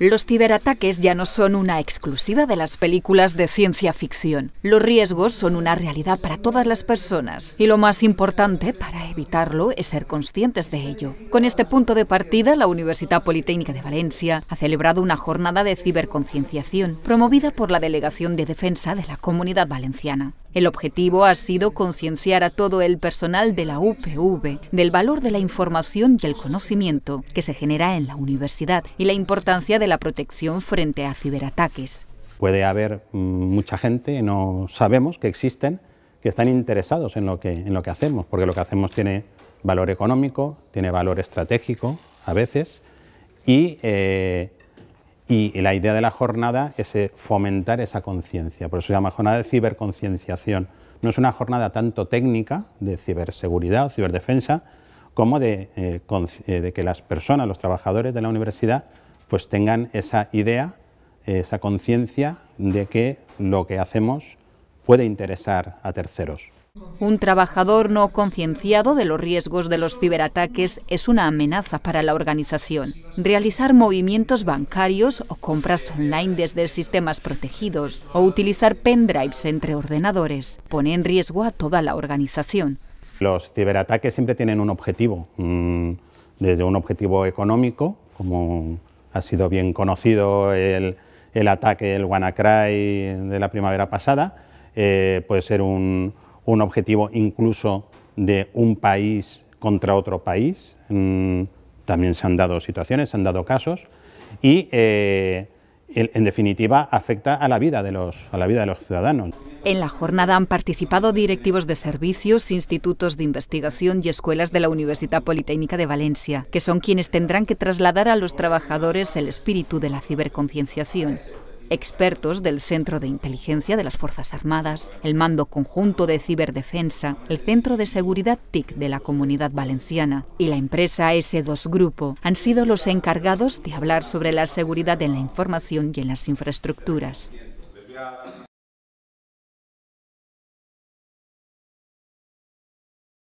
Los ciberataques ya no son una exclusiva de las películas de ciencia ficción. Los riesgos son una realidad para todas las personas y lo más importante para evitarlo es ser conscientes de ello. Con este punto de partida, la Universidad Politécnica de Valencia ha celebrado una jornada de ciberconcienciación promovida por la Delegación de Defensa de la Comunidad Valenciana. El objetivo ha sido concienciar a todo el personal de la UPV del valor de la información y el conocimiento que se genera en la universidad y la importancia de la protección frente a ciberataques. Puede haber mm, mucha gente, no sabemos que existen, que están interesados en lo que, en lo que hacemos, porque lo que hacemos tiene valor económico, tiene valor estratégico a veces, y eh, y la idea de la jornada es eh, fomentar esa conciencia, por eso se llama jornada de ciberconcienciación. No es una jornada tanto técnica de ciberseguridad o ciberdefensa, como de, eh, eh, de que las personas, los trabajadores de la universidad, pues tengan esa idea, esa conciencia de que lo que hacemos puede interesar a terceros. Un trabajador no concienciado de los riesgos de los ciberataques es una amenaza para la organización. Realizar movimientos bancarios o compras online desde sistemas protegidos o utilizar pendrives entre ordenadores pone en riesgo a toda la organización. Los ciberataques siempre tienen un objetivo, desde un objetivo económico, como ha sido bien conocido el, ataque, del WannaCry de la primavera pasada, eh, puede ser un un objetivo incluso de un país contra otro país. Mm, también se han dado situaciones, se han dado casos y, eh, en definitiva, afecta a la vida de los, a la vida de los ciudadanos. En la jornada han participado directivos de servicios, institutos de investigación y escuelas de la Universidad Politécnica de Valencia, que son quienes tendrán que trasladar a los trabajadores el espíritu de la ciberconcienciación. Expertos del Centro de Inteligencia de las Fuerzas Armadas, el Mando Conjunto de Ciberdefensa, el Centro de Seguridad TIC de la Comunidad Valenciana y la empresa S2 Grupo han sido los encargados de hablar sobre la seguridad en la información y en las infraestructuras.